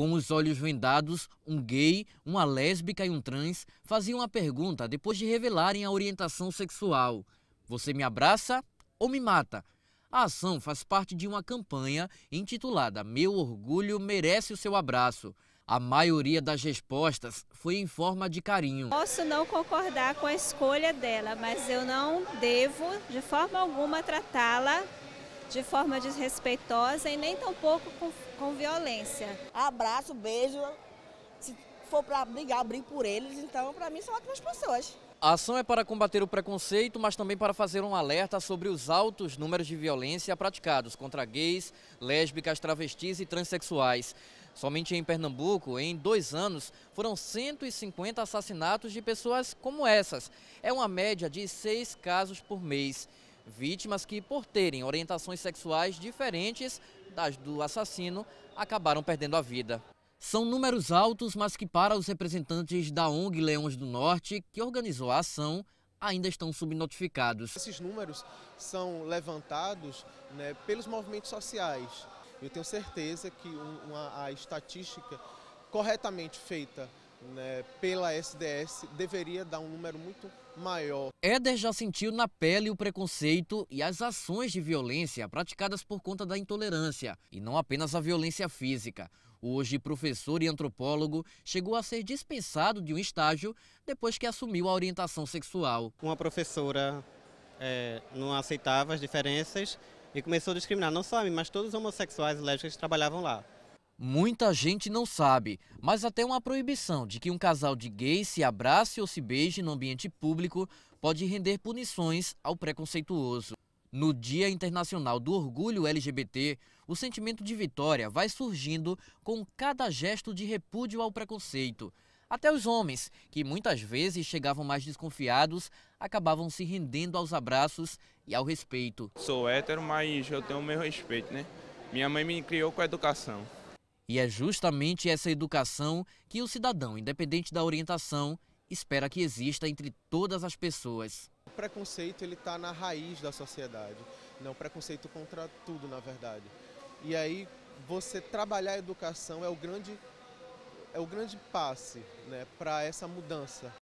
Com os olhos vendados, um gay, uma lésbica e um trans faziam a pergunta depois de revelarem a orientação sexual: Você me abraça ou me mata? A ação faz parte de uma campanha intitulada Meu Orgulho Merece o Seu Abraço. A maioria das respostas foi em forma de carinho. Posso não concordar com a escolha dela, mas eu não devo, de forma alguma, tratá-la de forma desrespeitosa e nem tampouco com, com violência. Abraço, beijo. Se for para brigar, abrir por eles. Então, para mim, são ótimas pessoas. A ação é para combater o preconceito, mas também para fazer um alerta sobre os altos números de violência praticados contra gays, lésbicas, travestis e transexuais. Somente em Pernambuco, em dois anos, foram 150 assassinatos de pessoas como essas. É uma média de seis casos por mês. Vítimas que, por terem orientações sexuais diferentes das do assassino, acabaram perdendo a vida. São números altos, mas que, para os representantes da ONG Leões do Norte, que organizou a ação, ainda estão subnotificados. Esses números são levantados né, pelos movimentos sociais. Eu tenho certeza que uma, a estatística corretamente feita né, pela SDS deveria dar um número muito maior. Éder já sentiu na pele o preconceito e as ações de violência praticadas por conta da intolerância, e não apenas a violência física. Hoje, professor e antropólogo, chegou a ser dispensado de um estágio depois que assumiu a orientação sexual. Uma professora é, não aceitava as diferenças e começou a discriminar não só a mim, mas todos os homossexuais e lésbicas que trabalhavam lá. Muita gente não sabe, mas até uma proibição de que um casal de gays se abrace ou se beije no ambiente público pode render punições ao preconceituoso. No Dia Internacional do Orgulho LGBT, o sentimento de vitória vai surgindo com cada gesto de repúdio ao preconceito. Até os homens, que muitas vezes chegavam mais desconfiados, acabavam se rendendo aos abraços e ao respeito. Sou hétero, mas eu tenho o meu respeito, né? Minha mãe me criou com educação. E é justamente essa educação que o cidadão, independente da orientação, espera que exista entre todas as pessoas. O preconceito ele está na raiz da sociedade, não né? preconceito contra tudo, na verdade. E aí você trabalhar a educação é o grande é o grande passe, né, para essa mudança.